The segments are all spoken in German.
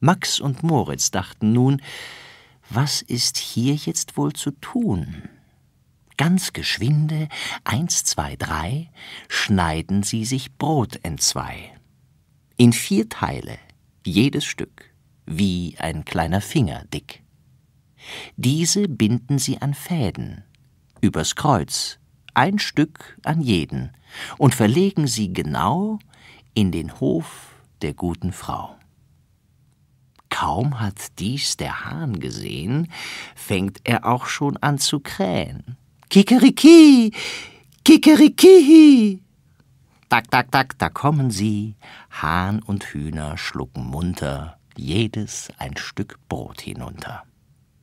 Max und Moritz dachten nun, was ist hier jetzt wohl zu tun? Ganz geschwinde, eins, zwei, drei, schneiden sie sich Brot entzwei. In vier Teile, jedes Stück, wie ein kleiner Finger dick. Diese binden sie an Fäden, übers Kreuz, ein Stück an jeden, und verlegen sie genau in den Hof der guten Frau. Kaum hat dies der Hahn gesehen, fängt er auch schon an zu krähen. Kikeriki, Kikeriki! Tak, tak, tak, da kommen sie. Hahn und Hühner schlucken munter, jedes ein Stück Brot hinunter.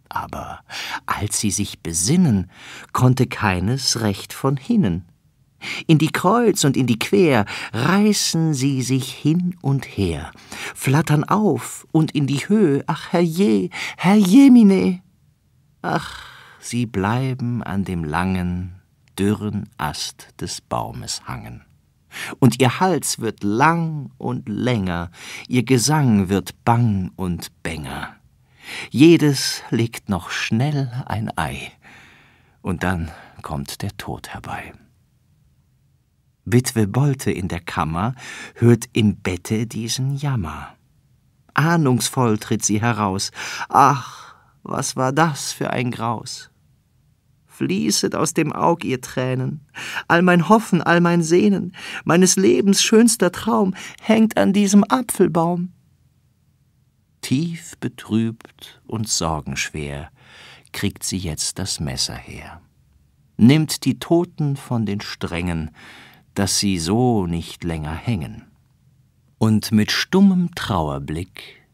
Aber als sie sich besinnen, konnte keines recht von hinnen in die Kreuz und in die Quer, reißen sie sich hin und her, flattern auf und in die Höhe, ach herrje, herrjemine! Ach, sie bleiben an dem langen, dürren Ast des Baumes hangen. Und ihr Hals wird lang und länger, ihr Gesang wird bang und bänger. Jedes legt noch schnell ein Ei, und dann kommt der Tod herbei. Witwe Bolte in der Kammer hört im Bette diesen Jammer. Ahnungsvoll tritt sie heraus. Ach, was war das für ein Graus! Fließet aus dem Aug ihr Tränen. All mein Hoffen, all mein Sehnen, meines Lebens schönster Traum hängt an diesem Apfelbaum. Tief betrübt und sorgenschwer kriegt sie jetzt das Messer her, nimmt die Toten von den Strängen, dass sie so nicht länger hängen. Und mit stummem Trauerblick